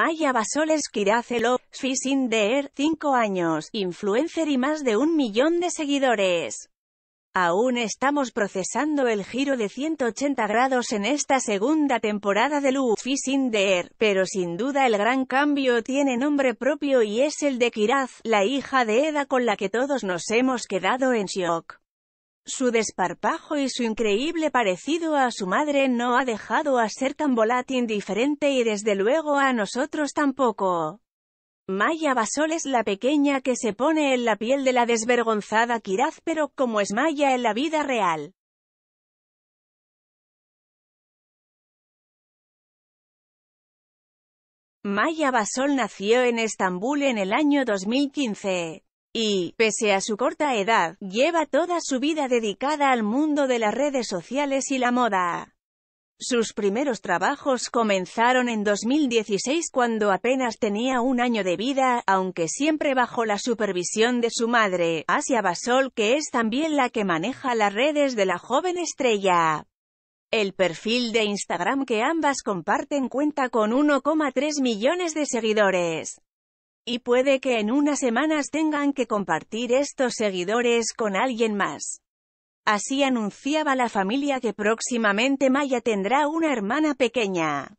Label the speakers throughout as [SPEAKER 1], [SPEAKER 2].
[SPEAKER 1] Maya Basoles hace Fishing Deer, 5 años, influencer y más de un millón de seguidores. Aún estamos procesando el giro de 180 grados en esta segunda temporada de lu fishing Deer, pero sin duda el gran cambio tiene nombre propio y es el de Kiraz, la hija de Eda con la que todos nos hemos quedado en shock. Su desparpajo y su increíble parecido a su madre no ha dejado a ser tan volátil indiferente y desde luego a nosotros tampoco. Maya Basol es la pequeña que se pone en la piel de la desvergonzada Kiraz pero como es Maya en la vida real. Maya Basol nació en Estambul en el año 2015 y, pese a su corta edad, lleva toda su vida dedicada al mundo de las redes sociales y la moda. Sus primeros trabajos comenzaron en 2016 cuando apenas tenía un año de vida, aunque siempre bajo la supervisión de su madre, Asia Basol, que es también la que maneja las redes de la joven estrella. El perfil de Instagram que ambas comparten cuenta con 1,3 millones de seguidores. Y puede que en unas semanas tengan que compartir estos seguidores con alguien más. Así anunciaba la familia que próximamente Maya tendrá una hermana pequeña.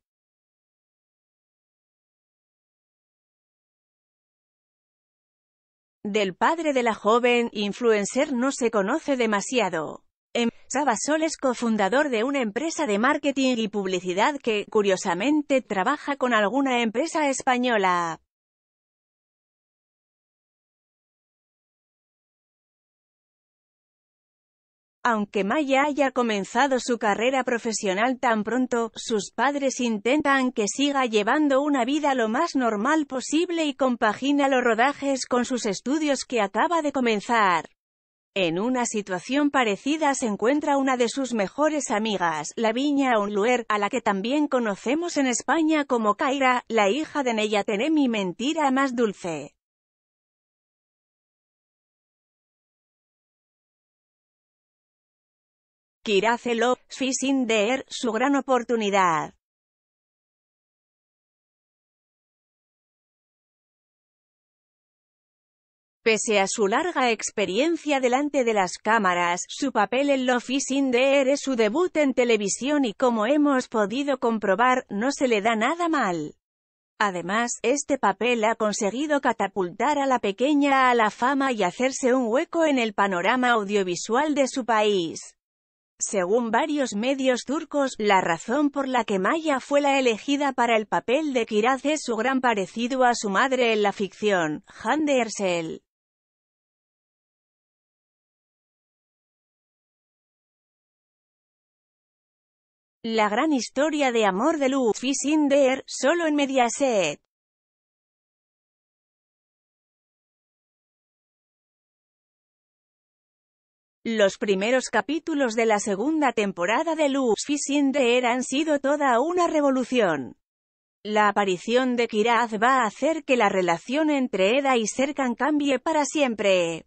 [SPEAKER 1] Del padre de la joven influencer no se conoce demasiado. Em, Sabasol es cofundador de una empresa de marketing y publicidad que, curiosamente, trabaja con alguna empresa española. Aunque Maya haya comenzado su carrera profesional tan pronto, sus padres intentan que siga llevando una vida lo más normal posible y compagina los rodajes con sus estudios que acaba de comenzar. En una situación parecida se encuentra una de sus mejores amigas, la Viña Unluer, a la que también conocemos en España como Kaira, la hija de Neyatenem mi Mentira Más Dulce.
[SPEAKER 2] in Fishing Air, su gran oportunidad.
[SPEAKER 1] Pese a su larga experiencia delante de las cámaras, su papel en lo is in es su debut en televisión y como hemos podido comprobar, no se le da nada mal. Además, este papel ha conseguido catapultar a la pequeña a la fama y hacerse un hueco en el panorama audiovisual de su país. Según varios medios turcos, la razón por la que Maya fue la elegida para el papel de Kiraz es su gran parecido a su madre en la ficción, Hande Ersel.
[SPEAKER 2] La gran historia de amor de Luffy Sinder, solo en Mediaset.
[SPEAKER 1] Los primeros capítulos de la segunda temporada de Luz Fisinde han sido toda una revolución. La aparición de Kiraz va a hacer que la relación entre Eda y Serkan cambie para siempre.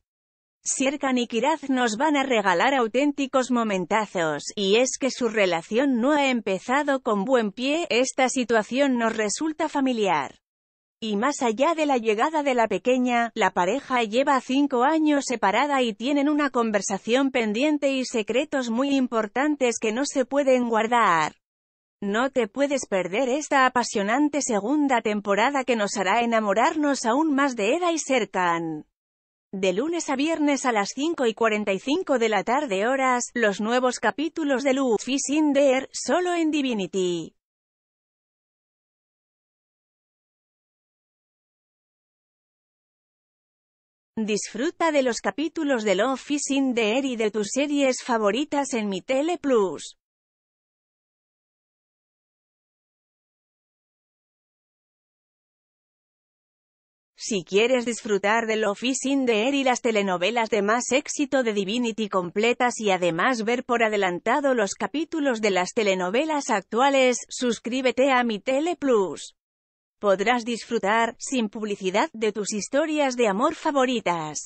[SPEAKER 1] Serkan y Kiraz nos van a regalar auténticos momentazos, y es que su relación no ha empezado con buen pie, esta situación nos resulta familiar. Y más allá de la llegada de la pequeña, la pareja lleva cinco años separada y tienen una conversación pendiente y secretos muy importantes que no se pueden guardar. No te puedes perder esta apasionante segunda temporada que nos hará enamorarnos aún más de Eda y Serkan. De lunes a viernes a las 5 y 45 de la tarde horas, los nuevos capítulos de Luffy Sinder, solo en
[SPEAKER 2] Divinity. Disfruta de los capítulos de Love is in the Air y de tus series favoritas en mi Tele Plus.
[SPEAKER 1] Si quieres disfrutar de Love is in the Air y las telenovelas de más éxito de Divinity completas y además ver por adelantado los capítulos de las telenovelas actuales, suscríbete a mi Tele Plus podrás disfrutar, sin publicidad, de tus historias de amor favoritas.